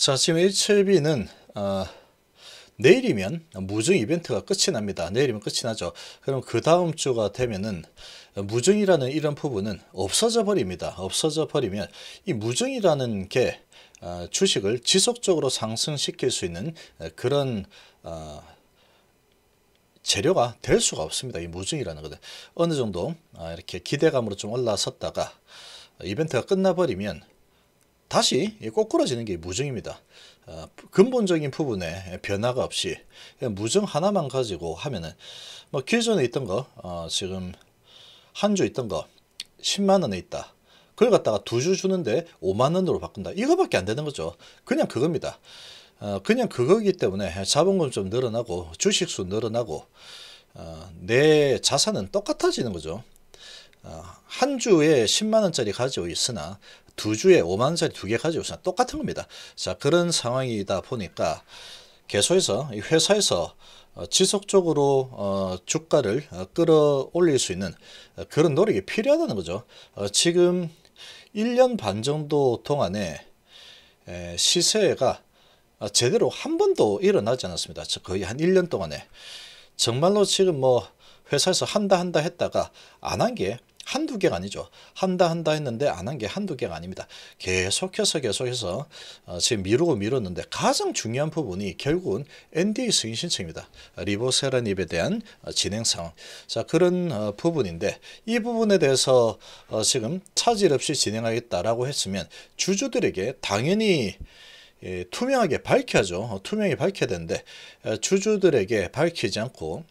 자 지금 h l b 는 어, 내일이면 무증 이벤트가 끝이 납니다. 내일이면 끝이 나죠. 그럼 그 다음 주가 되면은 무증이라는 이런 부분은 없어져 버립니다. 없어져 버리면 이 무증이라는 게 어, 주식을 지속적으로 상승시킬 수 있는 어, 그런 어, 재료가 될 수가 없습니다. 이 무증이라는 것은 어느 정도 이렇게 기대감으로 좀 올라섰다가 이벤트가 끝나버리면 다시 꼬꾸라지는 게 무증입니다. 어, 근본적인 부분에 변화가 없이 무증 하나만 가지고 하면은 뭐 기존에 있던 거어 지금 한 주 있던 거 10만 어, 원에 있다. 그걸 갖다가 두 주 주는데 5만 원으로 바꾼다. 이거밖에 안 되는 거죠. 그냥 그겁니다. 어 그냥 그거기 때문에 자본금 좀 늘어나고 주식수 늘어나고 어내 자산은 똑같아지는 거죠. 어, 한 주에 10만 원짜리 가지고 있으나 두 주에 5만 원짜리 두개 가지고서 똑같은 겁니다. 자 그런 상황이다 보니까 계속해서 회사에서 어, 지속적으로 어, 주가를 어, 끌어올릴 수 있는 그런 노력이 필요하다는 거죠. 지금 1년 반 정도 동안에 시세가 제대로 한 번도 일어나지 않았습니다. 거의 한 1년 동안에 정말로 지금 뭐 회사에서 한다 한다 했다가 안한게 한두 개가 아니죠. 한다 한다 했는데 안 한 게 한두 개가 아닙니다. 계속해서 계속해서 어, 지금 미루고 미뤘는데 가장 중요한 부분이 결국은 NDA 승인 신청입니다. 리보세라닙에 대한 어, 진행 상황. 자 그런 어, 부분인데 이 부분에 대해서 지금 차질 없이 진행하겠다라고 했으면 주주들에게 당연히 예, 투명하게 밝혀야죠. 투명히 밝혀야 되는데 주주들에게 밝히지 않고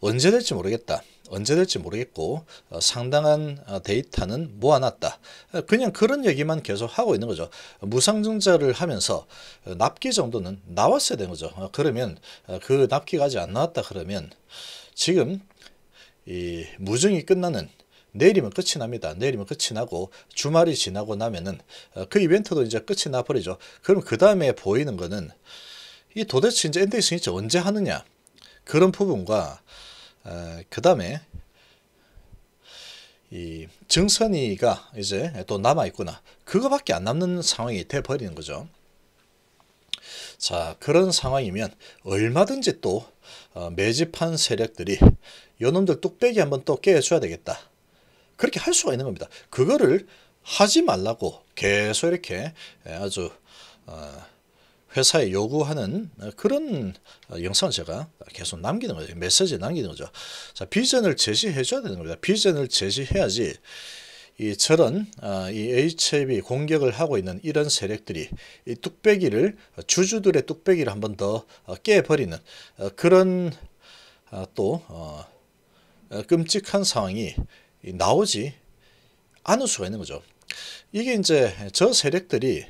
언제 될지 모르겠다. 언제 될지 모르겠고 어, 상당한 어, 데이터는 모아놨다. 어, 그냥 그런 얘기만 계속 하고 있는 거죠. 무상증자를 하면서 어, 납기 정도는 나왔어야 되는 거죠. 그러면 그 납기가 아직 안 나왔다 그러면 지금 이 무증이 끝나는 내일이면 끝이 납니다. 내일이면 끝이 나고 주말이 지나고 나면은 그 이벤트도 이제 끝이 나버리죠. 그럼 그 다음에 보이는 거는 이 도대체 이제 엔딩 스위치 언제 하느냐 그런 부분과 어, 그 다음에 이 정선이가 이제 또 남아 있구나. 그거밖에 안 남는 상황이 돼 버리는 거죠. 자 그런 상황이면 얼마든지 또 어, 매집한 세력들이 요놈들 뚝배기 한번 또 깨줘야 되겠다. 그렇게 할 수가 있는 겁니다. 그거를 하지 말라고 계속 이렇게 아주 어, 회사에 요구하는 그런 영상을 제가 계속 남기는 거예 메시지 남기는 거죠. 자, 비전을 제시해 줘야 되는 겁니다. 비전을 제시해야지 이 저런 아, 이 HIV 공격을 하고 있는 이런 세력들이 이 뚝배기를 주주들의 뚝배기를 한 번더 어, 깨버리는 어, 그런 아, 또 어, 끔찍한 상황이 나오지 않을 수가 있는 거죠. 이게 이제 저 세력들이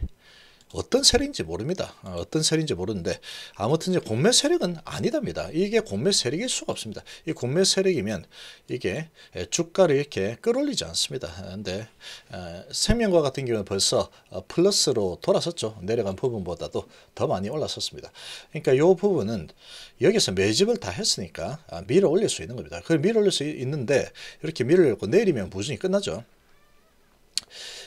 어떤 세력인지 모릅니다. 어, 어떤 세력인지 모르는데 아무튼 이제 공매 세력은 아니답니다. 이게 공매 세력일 수가 없습니다. 이 공매 세력이면 이게 주가를 이렇게 끌올리지 어 않습니다. 그런데 생명과 같은 경우는 벌써 어, 플러스로 돌아섰죠. 내려간 부분보다도 더 많이 올라섰습니다. 그러니까 이 부분은 여기서 매집을 다 했으니까 아, 밀어 올릴 수 있는 겁니다. 그걸 밀어 올릴 수 있는데 이렇게 밀어 올고 내리면 무중이 끝나죠.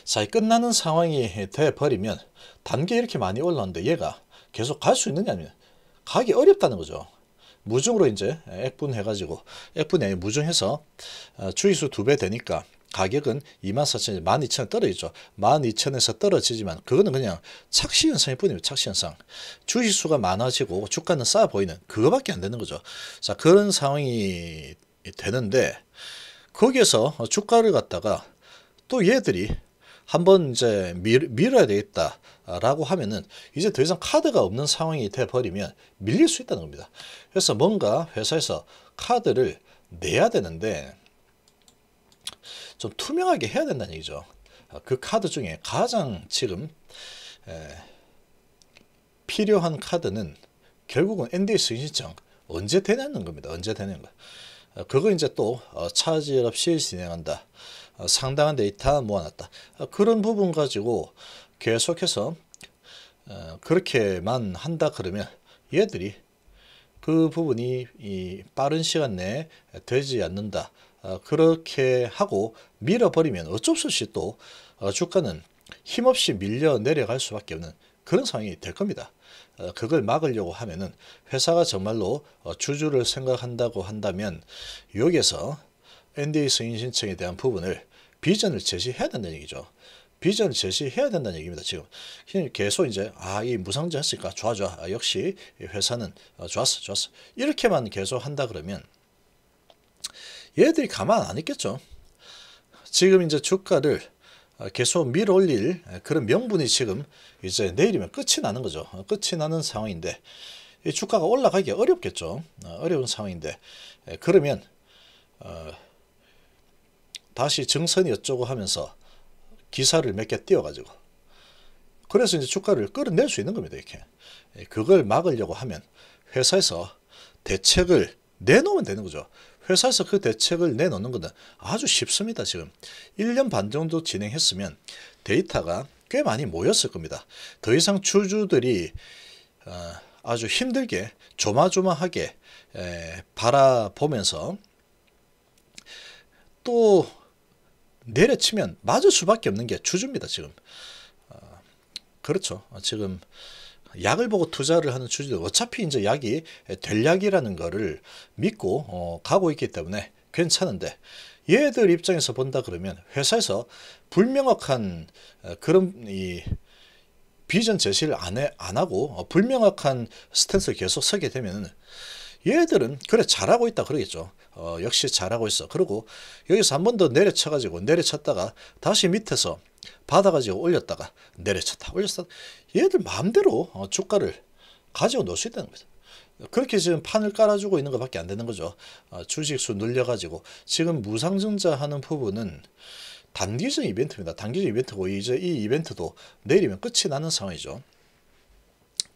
사이 끝나는 상황이 돼버리면 단계 이렇게 많이 올랐는데 얘가 계속 갈 수 있느냐면 가기 어렵다는 거죠. 무중으로 이제 액분해가지고 액분이 아니 무중해서 어, 주의수 두 배 되니까 가격은 24,000원, 12,000원 떨어지죠. 1 2 0 0 0에서 떨어지지만 그거는 그냥 착시현상일 뿐이에요. 착시현상. 주식수가 많아지고 주가는 쌓싸 보이는 그거밖에 안 되는 거죠. 자 그런 상황이 되는데 거기에서 주가를 갖다가 또 얘들이 한번 이제 밀, 밀어야 되겠다라고 하면은 이제 더 이상 카드가 없는 상황이 돼버리면 밀릴 수 있다는 겁니다. 그래서 뭔가 회사에서 카드를 내야 되는데 좀 투명하게 해야 된다는 얘기죠. 그 카드 중에 가장 지금 필요한 카드는 결국은 NDA 승인신청 언제 되냐는 겁니다. 언제 되는 거. 그거 이제 또 어, 차질 없이 진행한다. 어, 상당한 데이터 모아놨다. 어, 그런 부분 가지고 계속해서 어, 그렇게만 한다 그러면 얘들이 그 부분이 빠른 시간 내에 되지 않는다. 그렇게 하고 밀어버리면 어쩔 수 없이 또 주가는 힘없이 밀려 내려갈 수밖에 없는 그런 상황이 될 겁니다. 그걸 막으려고 하면은 회사가 정말로 주주를 생각한다고 한다면 여기에서 NDA 승인 신청에 대한 부분을 비전을 제시해야 된다는 얘기죠. 비전을 제시해야 된다는 얘기입니다. 지금 계속 이제 아이 무상자 했으니까 좋아 좋아 아, 역시 회사는 아, 좋았어 좋았어 이렇게만 계속 한다 그러면 얘들이 가만 안 있겠죠. 지금 이제 주가를 어, 계속 밀어올릴 그런 명분이 지금 이제 내일이면 끝이 나는 거죠. 어, 끝이 나는 상황인데 주가가 올라가기 어렵겠죠. 어려운 상황인데 그러면 어, 다시 정선이 어쩌고 하면서 기사를 몇 개 띄워가지고 그래서 이제 주가를 끌어낼 수 있는 겁니다. 이렇게 예, 그걸 막으려고 하면 회사에서 대책을 내놓으면 되는 거죠. 회사에서 그 대책을 내놓는 것은 아주 쉽습니다. 지금 1년 반 정도 진행했으면 데이터가 꽤 많이 모였을 겁니다. 더 이상 주주들이 어, 아주 힘들게 조마조마하게 바라보면서 또 내려치면 맞을 수밖에 없는 게 주주입니다. 지금. 어, 그렇죠. 아, 지금 약을 보고 투자를 하는 주주들 어차피 이제 약이 될 약이라는 거를 믿고 어, 가고 있기 때문에 괜찮은데 얘들 입장에서 본다 그러면 회사에서 불명확한 어, 그런 이 비전 제시를 안, 해, 안 하고 어, 불명확한 스탠스를 계속 서게 되면 얘들은 그래 잘하고 있다 그러겠죠. 어, 역시 잘하고 있어. 그리고 여기서 한 번 더 내려쳐가지고 내려쳤다가 다시 밑에서 받아가지고 올렸다가 내려쳤다 올렸다. 얘들 마음대로 어, 주가를 가지고 놓을 수 있다는 거죠. 그렇게 지금 판을 깔아주고 있는 것밖에 안 되는 거죠. 어, 주식수 늘려가지고 지금 무상증자 하는 부분은 단기적 이벤트입니다. 단기적 이벤트고 이제 이 이벤트도 내리면 끝이 나는 상황이죠.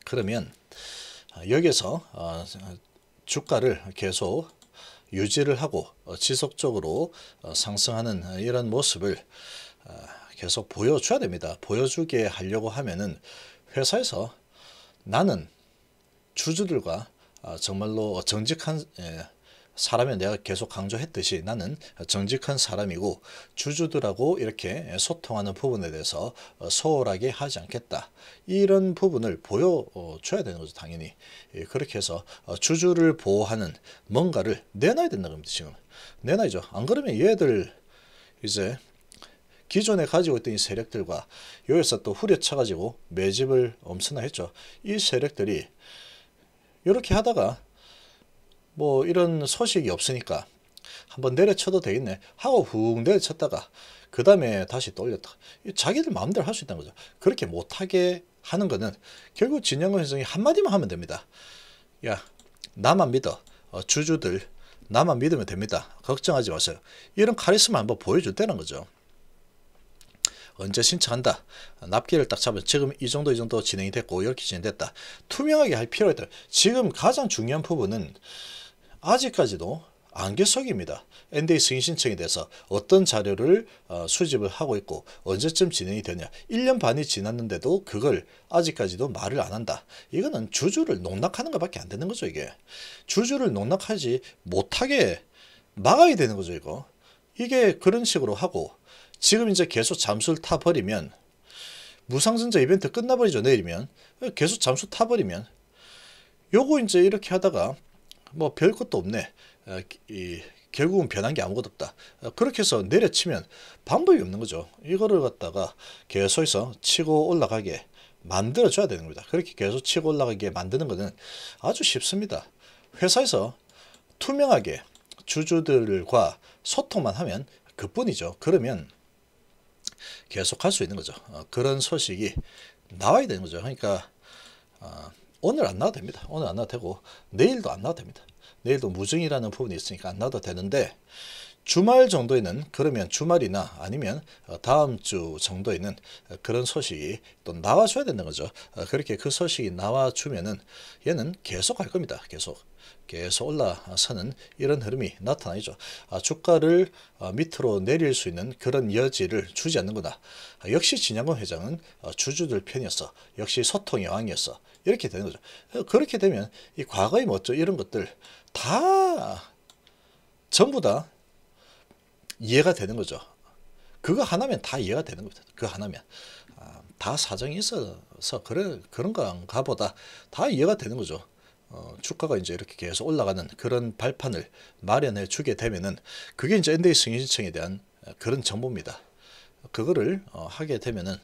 그러면 어, 여기에서 주가를 계속 유지를 하고 어, 지속적으로 어, 상승하는 이런 모습을 어, 계속 보여줘야 됩니다. 보여주게 하려고 하면은 회사에서 나는 주주들과 정말로 정직한 예, 사람은 내가 계속 강조했듯이 나는 정직한 사람이고 주주들하고 이렇게 소통하는 부분에 대해서 어, 소홀하게 하지 않겠다. 이런 부분을 보여줘야 되는 거죠. 당연히. 예, 그렇게 해서 어, 주주를 보호하는 뭔가를 내놔야 된다는 겁니다. 지금. 내놔야죠. 안 그러면 얘들 이제 기존에 가지고 있던 이 세력들과 여기서 또 후려쳐가지고 매집을 엄청나 했죠. 이 세력들이 이렇게 하다가 뭐 이런 소식이 없으니까 한번 내려쳐도 되겠네 하고 훅 내려쳤다가 그 다음에 다시 또 올렸다 자기들 마음대로 할 수 있다는 거죠 그렇게 못하게 하는 거는 결국 진영호 선생이 한마디만 하면 됩니다 야 나만 믿어 어, 주주들 나만 믿으면 됩니다 걱정하지 마세요 이런 카리스마 한번 보여줄 때는 거죠 언제 신청한다. 납기를 딱 잡으면 지금 이 정도 이 정도 진행이 됐고 이렇게 진행됐다. 투명하게 할 필요가 있다. 지금 가장 중요한 부분은 아직까지도 안개 속입니다. NDA 승인 신청에 대해서 어떤 자료를 어, 수집을 하고 있고 언제쯤 진행이 되냐. 1년 반이 지났는데도 그걸 아직까지도 말을 안 한다. 이거는 주주를 농락하는 것밖에 안 되는 거죠 이게. 주주를 농락하지 못하게 막아야 되는 거죠 이거. 이게 그런 식으로 하고 지금 이제 계속 잠수를 타버리면 무상증자 이벤트 끝나버리죠 내일이면 계속 잠수 타버리면 요거 이제 이렇게 하다가 뭐별 것도 없네. 어, 이, 결국은 변한 게 아무것도 없다. 어, 그렇게 해서 내려치면 방법이 없는 거죠. 이거를 갖다가 계속해서 치고 올라가게 만들어줘야 되는 겁니다. 그렇게 계속 치고 올라가게 만드는 것은 아주 쉽습니다. 회사에서 투명하게 주주들과 소통만 하면 그뿐이죠. 그러면 계속 할수 있는 거죠. 어, 그런 소식이 나와야 되는 거죠. 그러니까 오늘 안 나와도 됩니다. 오늘 안 나와도 되고 내일도 안 나와도 됩니다. 내일도 무증이라는 부분이 있으니까 안 나와도 되는데 주말 정도에는 그러면 주말이나 아니면 어, 다음 주 정도에는 어, 그런 소식이 또 나와줘야 되는 거죠. 어, 그렇게 그 소식이 나와주면은 얘는 계속 갈 겁니다. 계속. 계속 올라서는 이런 흐름이 나타나죠. 아, 주가를 밑으로 내릴 수 있는 그런 여지를 주지 않는구나. 아, 역시 진양권 회장은 주주들 편이었어. 역시 소통의 왕이었어. 이렇게 되는 거죠. 그렇게 되면 이 과거의 뭐져 이런 것들 다 전부 다 이해가 되는 거죠. 그거 하나면 다 이해가 되는 겁니다. 그 하나면. 아, 다 사정이 있어서 그래, 그런 건가 보다. 다 이해가 되는 거죠. 어, 주가가 이제 이렇게 계속 올라가는 그런 발판을 마련해 주게 되면은 그게 이제 엔데이 승인 신청에 대한 그런 정보입니다. 그거를 어, 하게 되면은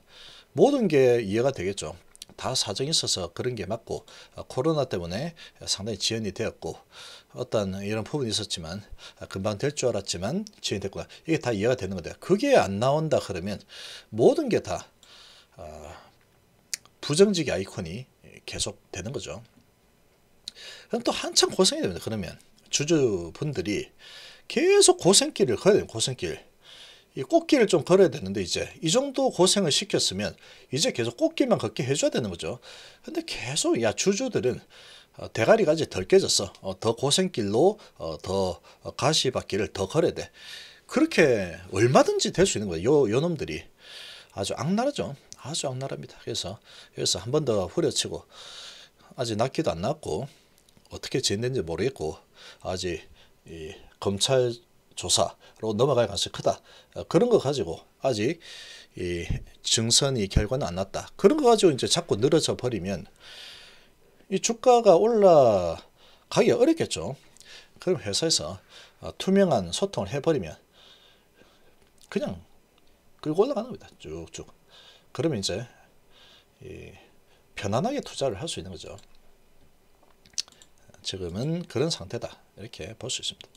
모든 게 이해가 되겠죠. 다 사정이 있어서 그런 게 맞고 어, 코로나 때문에 상당히 지연이 되었고 어떤 이런 부분이 있었지만 어, 금방 될 줄 알았지만 지연됐구나 이 이게 다 이해가 되는 건데 그게 안 나온다 그러면 모든 게다 어, 부정적인 아이콘이 계속 되는 거죠. 그럼 또 한참 고생이 됩니다. 그러면 주주분들이 계속 고생길을 걸어야 돼요. 고생길. 이 꽃길을 좀 걸어야 되는데 이제 이 정도 고생을 시켰으면 이제 계속 꽃길만 걷게 해줘야 되는 거죠. 근데 계속 야 주주들은 어, 대가리가 이제 덜 깨졌어. 어, 더 고생길로 어, 더 가시밭길을 더 걸어야 돼. 그렇게 얼마든지 될 수 있는 거예요. 요, 요 놈들이 아주 악랄하죠. 아주 악랄합니다. 그래서 그래서 한 번 더 후려치고 아직 낫기도안낳고 어떻게 지냈는지 모르겠고 아직 이 검찰 조사로 넘어갈 가능성이 크다. 어, 그런 거 가지고 아직 이 증선이 결과는 안 났다. 그런 거 가지고 이제 자꾸 늘어져 버리면 이 주가가 올라가기 어렵겠죠. 그럼 회사에서 어, 투명한 소통을 해버리면 그냥 끌고 올라가는 겁니다. 쭉쭉. 그러면 이제 편안하게 투자를 할 수 있는 거죠. 지금은 그런 상태다. 이렇게 볼 수 있습니다.